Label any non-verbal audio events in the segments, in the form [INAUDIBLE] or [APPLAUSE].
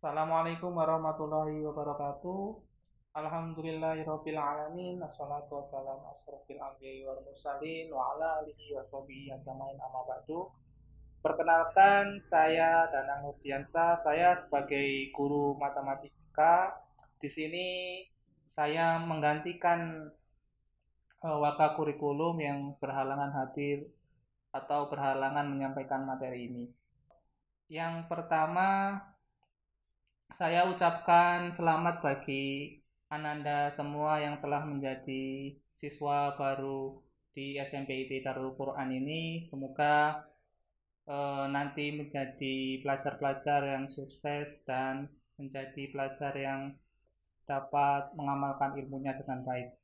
Assalamualaikum warahmatullahi wabarakatuh. Alhamdulillahirabbil alamin. Assalatu wassalamu asyrofil anbiya'i wal mursalin wa ala alihi washabihi ajmain amma ba'du. Perkenalkan saya Danang Nurdiansa. Saya sebagai guru matematika di sini saya menggantikan eh, wakil kurikulum yang berhalangan hadir atau berhalangan menyampaikan materi ini. Yang pertama saya ucapkan selamat bagi Ananda semua yang telah menjadi siswa baru di SMP IT Darul Quran ini. Semoga eh, nanti menjadi pelajar-pelajar yang sukses dan menjadi pelajar yang dapat mengamalkan ilmunya dengan baik.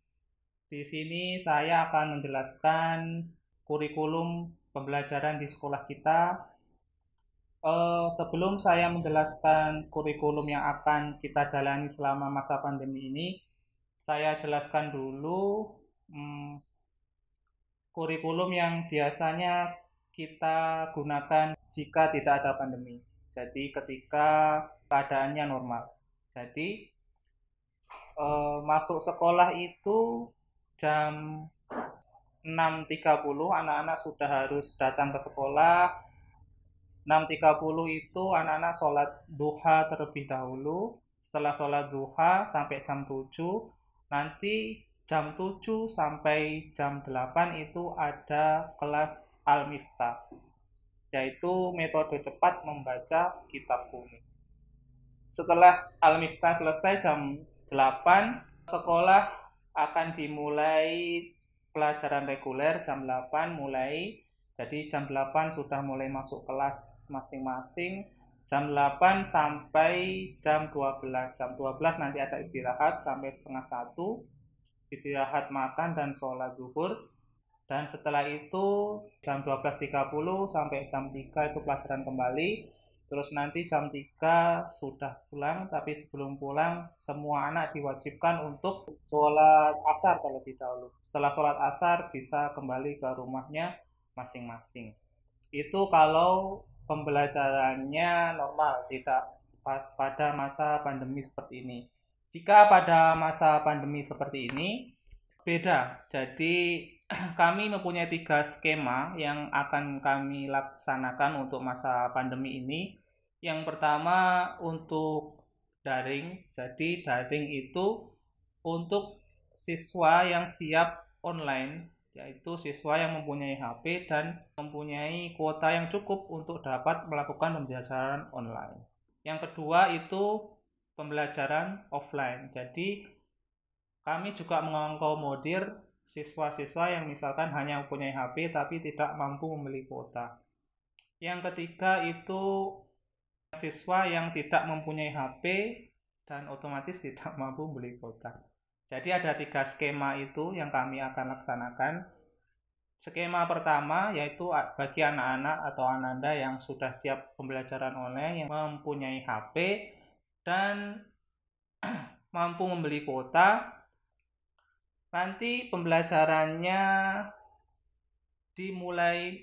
Di sini saya akan menjelaskan kurikulum pembelajaran di sekolah kita Uh, sebelum saya menjelaskan kurikulum yang akan kita jalani selama masa pandemi ini, saya jelaskan dulu hmm, kurikulum yang biasanya kita gunakan jika tidak ada pandemi. Jadi ketika keadaannya normal. Jadi uh, masuk sekolah itu jam 6.30 anak-anak sudah harus datang ke sekolah 6.30 itu anak-anak sholat duha terlebih dahulu. Setelah sholat duha sampai jam 7, nanti jam 7 sampai jam 8 itu ada kelas Al-Miftah, yaitu metode cepat membaca kitab kuning. Setelah Al-Miftah selesai jam 8, sekolah akan dimulai pelajaran reguler jam 8 mulai jadi jam 8 sudah mulai masuk kelas masing-masing. Jam 8 sampai jam 12. Jam 12 nanti ada istirahat sampai setengah satu. Istirahat makan dan sholat zuhur. Dan setelah itu jam 12.30 sampai jam 3 itu pelajaran kembali. Terus nanti jam 3 sudah pulang, tapi sebelum pulang semua anak diwajibkan untuk sholat asar terlebih dahulu. Setelah sholat asar bisa kembali ke rumahnya masing-masing itu kalau pembelajarannya normal tidak pas pada masa pandemi seperti ini jika pada masa pandemi seperti ini beda jadi [CLEARS THROAT] kami mempunyai tiga skema yang akan kami laksanakan untuk masa pandemi ini yang pertama untuk daring jadi daring itu untuk siswa yang siap online yaitu siswa yang mempunyai HP dan mempunyai kuota yang cukup untuk dapat melakukan pembelajaran online. Yang kedua itu pembelajaran offline. Jadi kami juga mengakomodir siswa-siswa yang misalkan hanya mempunyai HP tapi tidak mampu membeli kuota. Yang ketiga itu siswa yang tidak mempunyai HP dan otomatis tidak [LAUGHS] mampu membeli kuota. Jadi ada tiga skema itu yang kami akan laksanakan. Skema pertama yaitu bagi anak-anak atau ananda yang sudah setiap pembelajaran online yang mempunyai HP dan [CLEARS THROAT] mampu membeli kuota. Nanti pembelajarannya dimulai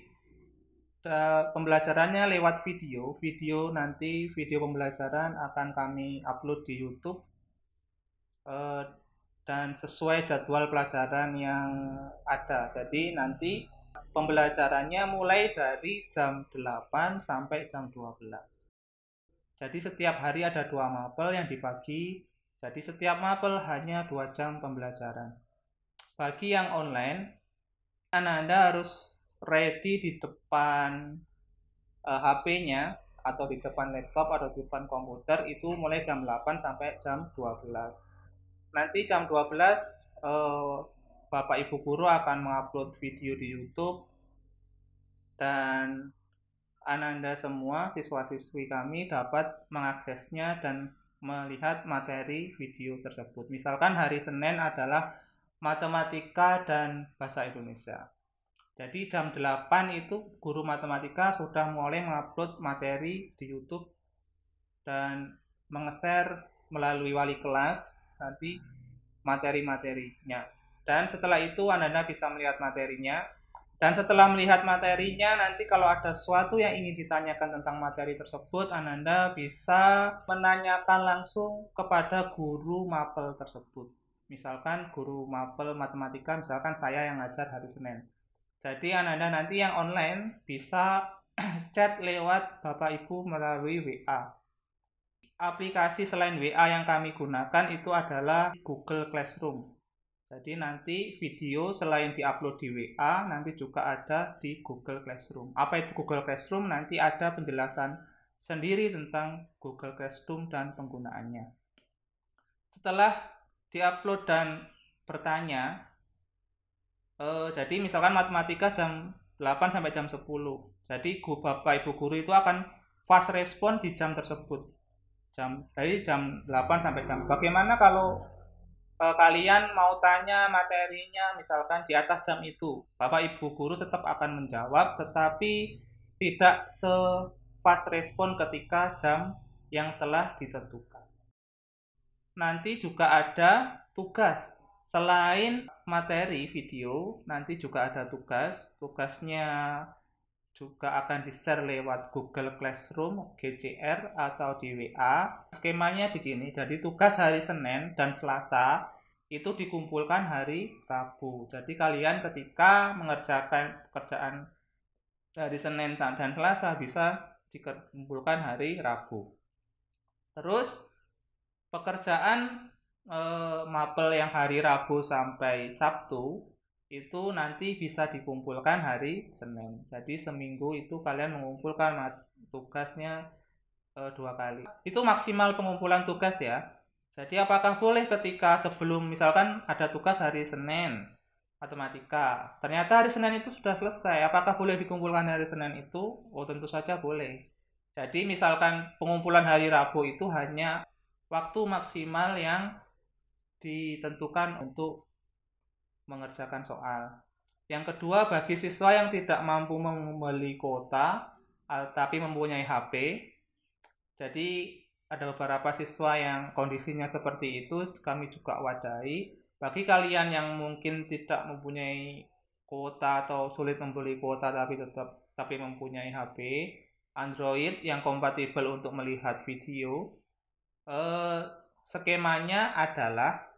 pembelajarannya lewat video. Video nanti video pembelajaran akan kami upload di YouTube. Eh, dan sesuai jadwal pelajaran yang ada. Jadi nanti pembelajarannya mulai dari jam 8 sampai jam 12. Jadi setiap hari ada dua mapel yang dibagi. Jadi setiap mapel hanya dua jam pembelajaran. Bagi yang online, Anda harus ready di depan HP-nya eh, atau di depan laptop atau di depan komputer itu mulai jam 8 sampai jam 12 nanti jam 12 uh, eh, Bapak Ibu guru akan mengupload video di YouTube dan ananda semua siswa-siswi kami dapat mengaksesnya dan melihat materi video tersebut. Misalkan hari Senin adalah matematika dan bahasa Indonesia. Jadi jam 8 itu guru matematika sudah mulai mengupload materi di YouTube dan mengeser melalui wali kelas nanti materi-materinya. Dan setelah itu Anda bisa melihat materinya. Dan setelah melihat materinya, nanti kalau ada sesuatu yang ingin ditanyakan tentang materi tersebut, Anda bisa menanyakan langsung kepada guru mapel tersebut. Misalkan guru mapel matematika, misalkan saya yang ngajar hari Senin. Jadi Anda nanti yang online bisa [CLEARS THROAT] chat lewat Bapak Ibu melalui WA aplikasi selain WA yang kami gunakan itu adalah Google Classroom. Jadi nanti video selain diupload di WA nanti juga ada di Google Classroom. Apa itu Google Classroom? Nanti ada penjelasan sendiri tentang Google Classroom dan penggunaannya. Setelah diupload dan bertanya, eh, jadi misalkan matematika jam 8 sampai jam 10. Jadi Bapak Ibu guru itu akan fast respon di jam tersebut jam dari jam 8 sampai jam bagaimana kalau e, kalian mau tanya materinya misalkan di atas jam itu bapak ibu guru tetap akan menjawab tetapi tidak se fast respon ketika jam yang telah ditentukan nanti juga ada tugas selain materi video nanti juga ada tugas tugasnya juga akan di-share lewat Google Classroom, GCR, atau di WA. Skemanya begini, jadi tugas hari Senin dan Selasa itu dikumpulkan hari Rabu. Jadi kalian ketika mengerjakan pekerjaan dari Senin dan Selasa bisa dikumpulkan hari Rabu. Terus pekerjaan e, eh, mapel yang hari Rabu sampai Sabtu itu nanti bisa dikumpulkan hari Senin. Jadi seminggu itu kalian mengumpulkan tugasnya e, dua kali. Itu maksimal pengumpulan tugas ya. Jadi apakah boleh ketika sebelum misalkan ada tugas hari Senin matematika. Ternyata hari Senin itu sudah selesai. Apakah boleh dikumpulkan hari Senin itu? Oh tentu saja boleh. Jadi misalkan pengumpulan hari Rabu itu hanya waktu maksimal yang ditentukan untuk mengerjakan soal. Yang kedua, bagi siswa yang tidak mampu membeli kuota eh, tapi mempunyai HP, jadi ada beberapa siswa yang kondisinya seperti itu, kami juga wadai. Bagi kalian yang mungkin tidak mempunyai kuota atau sulit membeli kuota tapi tetap tapi mempunyai HP Android yang kompatibel untuk melihat video, eh, skemanya adalah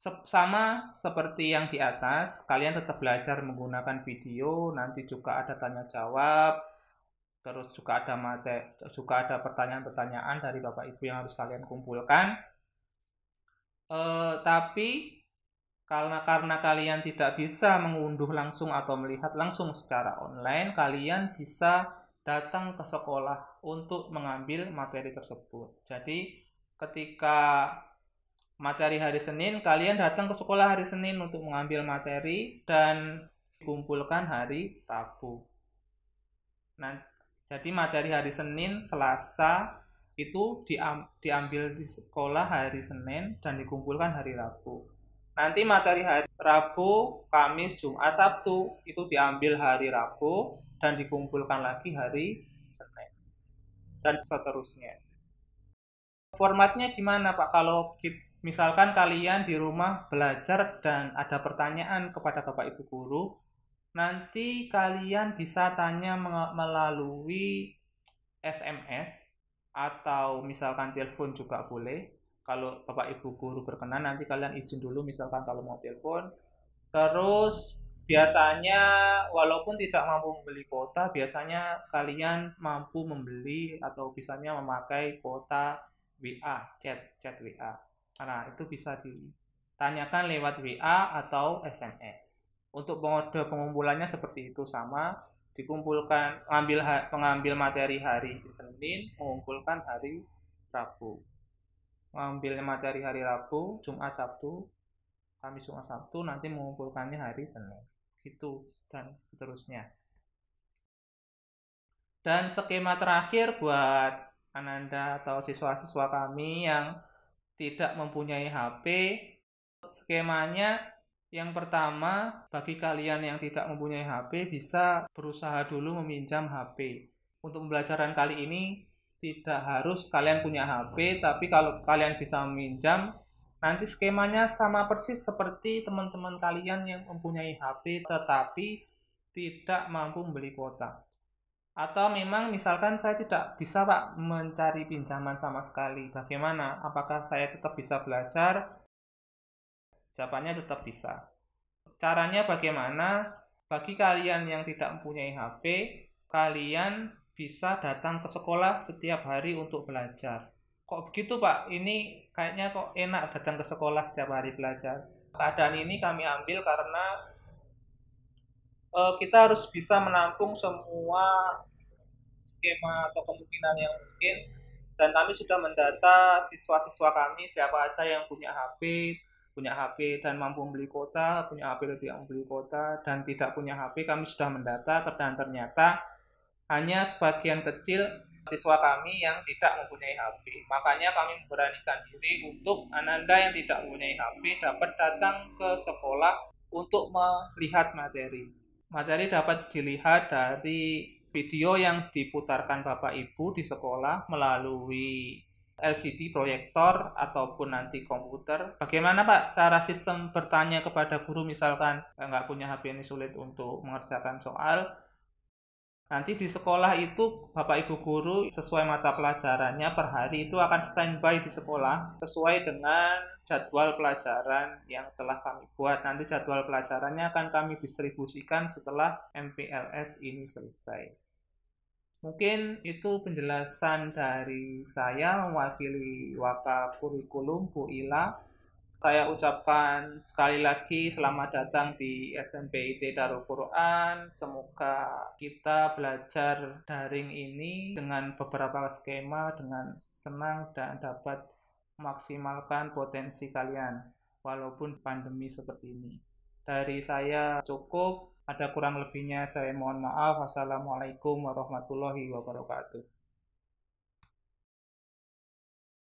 sama seperti yang di atas, kalian tetap belajar menggunakan video, nanti juga ada tanya jawab, terus juga ada materi, juga ada pertanyaan-pertanyaan dari Bapak Ibu yang harus kalian kumpulkan. E, tapi karena karena kalian tidak bisa mengunduh langsung atau melihat langsung secara online, kalian bisa datang ke sekolah untuk mengambil materi tersebut. Jadi ketika materi hari Senin, kalian datang ke sekolah hari Senin untuk mengambil materi dan dikumpulkan hari Rabu. Nah, jadi materi hari Senin, Selasa itu diambil di sekolah hari Senin dan dikumpulkan hari Rabu. Nanti materi hari Rabu, Kamis, Jumat, Sabtu itu diambil hari Rabu dan dikumpulkan lagi hari Senin. Dan seterusnya. Formatnya gimana Pak kalau kita Misalkan kalian di rumah belajar dan ada pertanyaan kepada Bapak Ibu guru, nanti kalian bisa tanya melalui SMS atau misalkan telepon juga boleh. Kalau Bapak Ibu guru berkenan nanti kalian izin dulu misalkan kalau mau telepon. Terus biasanya walaupun tidak mampu membeli kuota, biasanya kalian mampu membeli atau bisanya memakai kuota WA, chat chat WA Nah, itu bisa ditanyakan lewat WA atau SMS. Untuk mode pengumpulannya seperti itu sama, dikumpulkan ambil pengambil materi hari Senin, mengumpulkan hari Rabu. Mengambil materi hari Rabu, Jumat, Sabtu, Kamis, Jumat, Sabtu, nanti mengumpulkannya hari Senin. Gitu dan seterusnya. Dan skema terakhir buat Ananda atau siswa-siswa kami yang tidak mempunyai HP skemanya yang pertama bagi kalian yang tidak mempunyai HP bisa berusaha dulu meminjam HP untuk pembelajaran kali ini tidak harus kalian punya HP tapi kalau kalian bisa meminjam nanti skemanya sama persis seperti teman-teman kalian yang mempunyai HP tetapi tidak mampu membeli kuota atau memang misalkan saya tidak bisa Pak mencari pinjaman sama sekali. Bagaimana? Apakah saya tetap bisa belajar? Jawabannya tetap bisa. Caranya bagaimana? Bagi kalian yang tidak mempunyai HP, kalian bisa datang ke sekolah setiap hari untuk belajar. Kok begitu Pak? Ini kayaknya kok enak datang ke sekolah setiap hari belajar. Keadaan ini kami ambil karena eh, kita harus bisa menampung semua skema atau kemungkinan yang mungkin dan kami sudah mendata siswa-siswa kami siapa aja yang punya HP punya HP dan mampu membeli kota punya HP lebih tidak membeli kota dan tidak punya HP kami sudah mendata dan ternyata hanya sebagian kecil siswa kami yang tidak mempunyai HP. Makanya kami memberanikan diri untuk ananda yang tidak mempunyai HP dapat datang ke sekolah untuk melihat materi. Materi dapat dilihat dari video yang diputarkan Bapak Ibu di sekolah melalui LCD proyektor ataupun nanti komputer. Bagaimana Pak cara sistem bertanya kepada guru misalkan eh, nggak punya HP ini sulit untuk mengerjakan soal? Nanti di sekolah itu Bapak Ibu guru sesuai mata pelajarannya per hari itu akan standby di sekolah sesuai dengan jadwal pelajaran yang telah kami buat. Nanti jadwal pelajarannya akan kami distribusikan setelah MPLS ini selesai. Mungkin itu penjelasan dari saya mewakili wakaf Kurikulum Bu Ila. Saya ucapkan sekali lagi selamat datang di SMP IT Darul Quran. Semoga kita belajar daring ini dengan beberapa skema dengan senang dan dapat maksimalkan potensi kalian walaupun pandemi seperti ini. Dari saya cukup ada kurang lebihnya saya mohon maaf. Assalamualaikum warahmatullahi wabarakatuh.